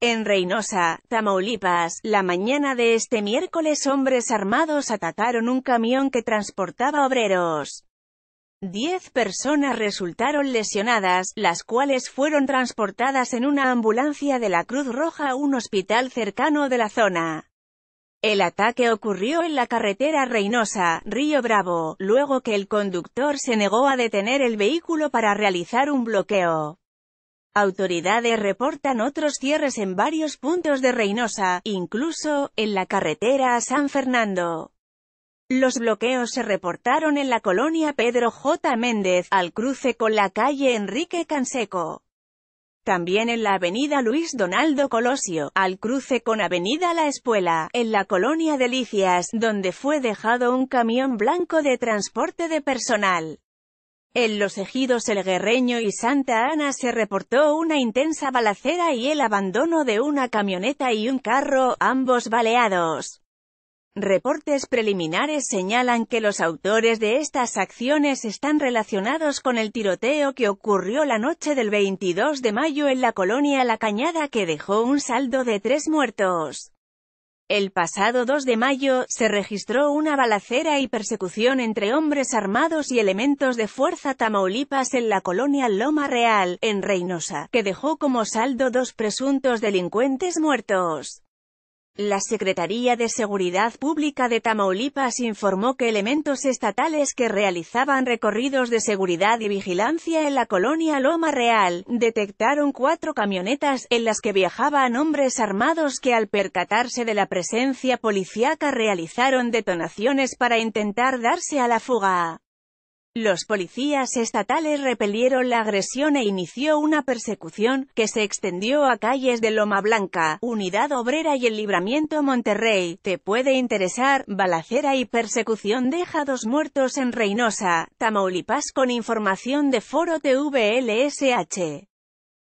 En Reynosa, Tamaulipas, la mañana de este miércoles hombres armados atacaron un camión que transportaba obreros. Diez personas resultaron lesionadas, las cuales fueron transportadas en una ambulancia de la Cruz Roja a un hospital cercano de la zona. El ataque ocurrió en la carretera Reynosa, Río Bravo, luego que el conductor se negó a detener el vehículo para realizar un bloqueo. Autoridades reportan otros cierres en varios puntos de Reynosa, incluso, en la carretera San Fernando. Los bloqueos se reportaron en la colonia Pedro J. Méndez, al cruce con la calle Enrique Canseco. También en la avenida Luis Donaldo Colosio, al cruce con avenida La Espuela, en la colonia Delicias, donde fue dejado un camión blanco de transporte de personal. En los ejidos El Guerreño y Santa Ana se reportó una intensa balacera y el abandono de una camioneta y un carro, ambos baleados. Reportes preliminares señalan que los autores de estas acciones están relacionados con el tiroteo que ocurrió la noche del 22 de mayo en la colonia La Cañada que dejó un saldo de tres muertos. El pasado 2 de mayo, se registró una balacera y persecución entre hombres armados y elementos de fuerza Tamaulipas en la colonia Loma Real, en Reynosa, que dejó como saldo dos presuntos delincuentes muertos. La Secretaría de Seguridad Pública de Tamaulipas informó que elementos estatales que realizaban recorridos de seguridad y vigilancia en la colonia Loma Real, detectaron cuatro camionetas en las que viajaban hombres armados que al percatarse de la presencia policiaca realizaron detonaciones para intentar darse a la fuga. Los policías estatales repelieron la agresión e inició una persecución, que se extendió a calles de Loma Blanca, Unidad Obrera y el Libramiento Monterrey. Te puede interesar, balacera y persecución deja dos muertos en Reynosa, Tamaulipas con información de Foro TVLSH.